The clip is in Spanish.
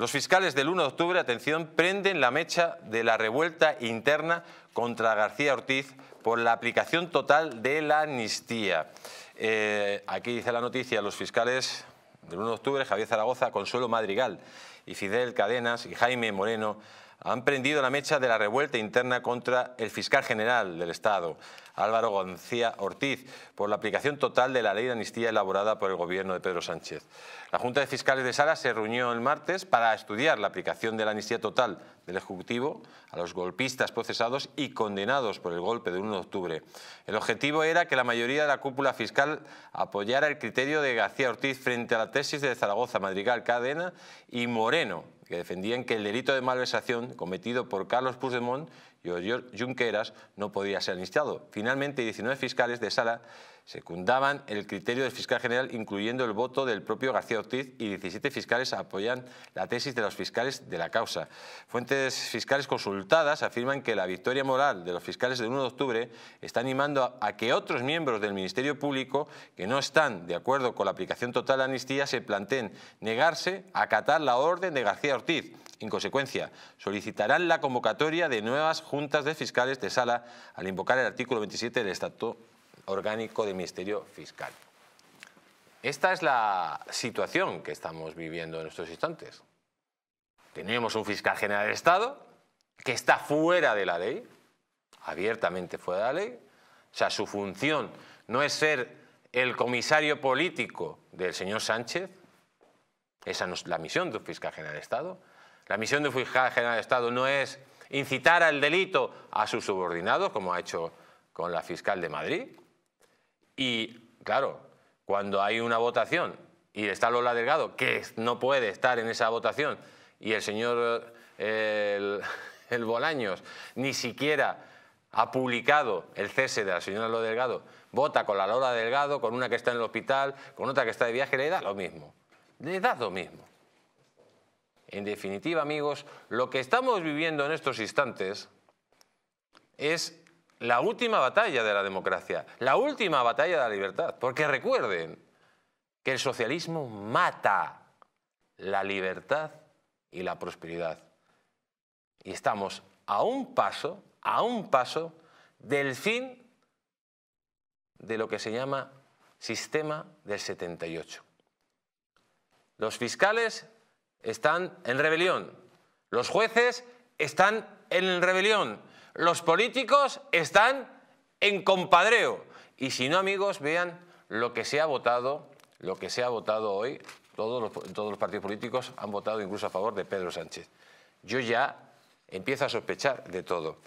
Los fiscales del 1 de octubre, atención, prenden la mecha de la revuelta interna contra García Ortiz por la aplicación total de la amnistía. Eh, aquí dice la noticia, los fiscales del 1 de octubre, Javier Zaragoza, Consuelo Madrigal y Fidel Cadenas y Jaime Moreno han prendido la mecha de la revuelta interna contra el fiscal general del Estado, Álvaro García Ortiz, por la aplicación total de la ley de amnistía elaborada por el gobierno de Pedro Sánchez. La Junta de Fiscales de Sala se reunió el martes para estudiar la aplicación de la amnistía total del Ejecutivo a los golpistas procesados y condenados por el golpe del 1 de octubre. El objetivo era que la mayoría de la cúpula fiscal apoyara el criterio de García Ortiz frente a la tesis de Zaragoza, Madrigal, Cadena y Moreno, que defendían que el delito de malversación cometido por Carlos Puigdemont y Junqueras no podía ser anistiado. Finalmente, 19 fiscales de sala secundaban el criterio del fiscal general, incluyendo el voto del propio García Ortiz, y 17 fiscales apoyan la tesis de los fiscales de la causa. Fuentes fiscales consultadas afirman que la victoria moral de los fiscales del 1 de octubre está animando a, que otros miembros del Ministerio Público, que no están de acuerdo con la aplicación total de la amnistía, se planteen negarse a acatar la orden de García Ortiz, en consecuencia, solicitarán la convocatoria de nuevas juntas de fiscales de sala al invocar el artículo 27 del Estatuto Orgánico del Ministerio Fiscal. Esta es la situación que estamos viviendo en estos instantes. Tenemos un fiscal general del Estado que está fuera de la ley, abiertamente fuera de la ley. O sea, su función no es ser el comisario político del señor Sánchez, esa no es la misión de un fiscal general del Estado, la misión de Fiscal General de Estado no es incitar al delito a sus subordinados, como ha hecho con la fiscal de Madrid. Y, claro, cuando hay una votación y está Lola Delgado, que no puede estar en esa votación, y el señor el, Bolaños ni siquiera ha publicado el cese de la señora Lola Delgado, vota con la Lola Delgado, con una que está en el hospital, con otra que está de viaje, le da lo mismo. Le da lo mismo. En definitiva, amigos, lo que estamos viviendo en estos instantes es la última batalla de la democracia, la última batalla de la libertad. Porque recuerden que el socialismo mata la libertad y la prosperidad. Y estamos a un paso, a un paso del fin de lo que se llama sistema del 78. Los fiscales están en rebelión. Los jueces están en rebelión. Los políticos están en compadreo. Y si no, amigos, vean lo que se ha votado, lo que se ha votado hoy. Todos los, todos los partidos políticos han votado incluso a favor de Pedro Sánchez. Yo ya empiezo a sospechar de todo.